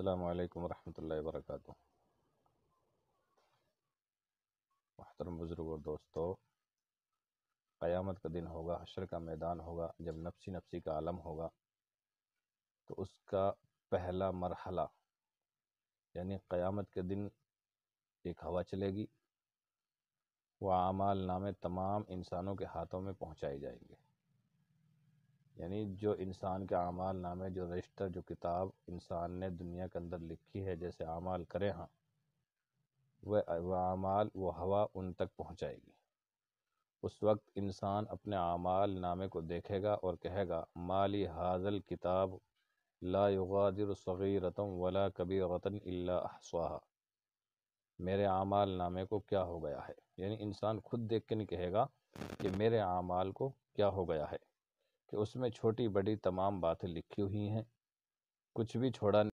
अल्लाम عليكم ورحمۃ اللہ وبرکاتہ बुज़ुर्ग और दोस्तों क़यामत का दिन होगा हशर का मैदान होगा जब नफसी नफसी का आलम होगा तो उसका पहला मरहला यानी क़यामत के दिन एक हवा चलेगी व आमाल नामे तमाम इंसानों के हाथों में पहुंचाए जाएंगे यानी जो इंसान के अमाल नामे जो रजिस्टर जो किताब इंसान ने दुनिया के अंदर लिखी है जैसे अमाल करे हाँ वह वह अमाल वो हवा उन तक पहुँचाएगी उस वक्त इंसान अपने अमाल नामे को देखेगा और कहेगा माली हाजल किताब ला युगादिर सगीरतम वला कबीरतन अल्लाहा मेरे अमाल नामे को क्या हो गया है यानी इंसान खुद देख के नहीं कहेगा कि मेरे अमाल को क्या हो गया है कि उसमें छोटी बड़ी तमाम बातें लिखी हुई हैं कुछ भी छोड़ा